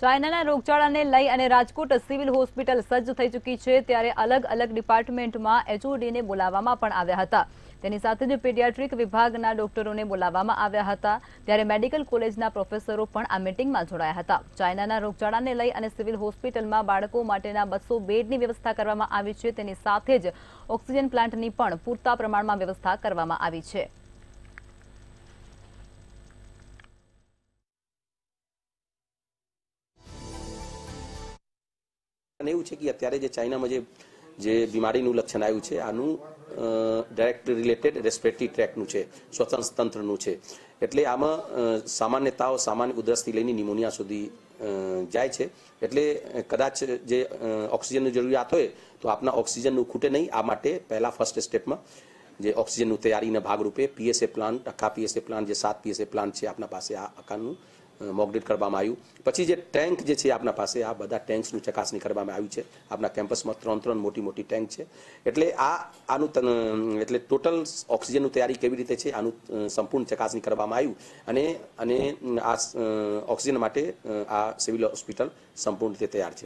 ચાઇનાના રોગચાળાને લઈ અને રાજકોટ સિવિલ હોસ્પિટલ સજ્જ થઈ ચૂકી છે ત્યારે અલગ અલગ ડિપાર્ટમેન્ટમાં એચઓડીને બોલાવવામાં પણ આવ્યા હતા તેની સાથે જ પેડિયાટ્રિક વિભાગના ડોક્ટરોને બોલાવવામાં આવ્યા હતા ત્યારે મેડિકલ કોલેજના પ્રોફેસરો પણ આ મિટિંગમાં જોડાયા હતા ચાઇનાના રોગચાળાને લઈ અને સિવિલ હોસ્પિટલમાં બાળકો માટેના બસો બેડની વ્યવસ્થા કરવામાં આવી છે તેની સાથે જ ઓક્સિજન પ્લાન્ટની પણ પૂરતા પ્રમાણમાં વ્યવસ્થા કરવામાં આવી છે અને એવું છે કે અત્યારે જે ચાઇનામાં જે જે બીમારીનું લક્ષણ આવ્યું છે આનું ડાયરેક્ટ રિલેટેડ રેસ્પિરેટરી ટ્રેકનું છે શ્વસન તંત્રનું છે એટલે આમાં સામાન્ય તાવ સામાન્ય ઉધરસથી લઈને નિમોનિયા સુધી જાય છે એટલે કદાચ જે ઓક્સિજનની જરૂરિયાત હોય તો આપના ઓક્સિજનનું ખૂટે નહીં આ માટે પહેલાં ફર્સ્ટ સ્ટેપમાં જે ઓક્સિજનનું તૈયારીના ભાગરૂપે પીએસએ પ્લાન્ટ આખા પીએસએ પ્લાન્ટ જે સાત પીએસએ પ્લાન્ટ છે આપના પાસે આ આકારનું મોકડ્રીલ કરવામાં આવ્યું પછી જે ટેન્ક જે છે આપના પાસે આ બધા ટેન્કસનું ચકાસણી કરવામાં આવ્યું છે આપના કેમ્પસમાં ત્રણ ત્રણ મોટી મોટી ટેન્ક છે એટલે આ આનું એટલે ટોટલ ઓક્સિજનનું તૈયારી કેવી રીતે છે આનું સંપૂર્ણ ચકાસણી કરવામાં આવ્યું અને અને આ ઓક્સિજન માટે આ સિવિલ હોસ્પિટલ સંપૂર્ણ રીતે તૈયાર છે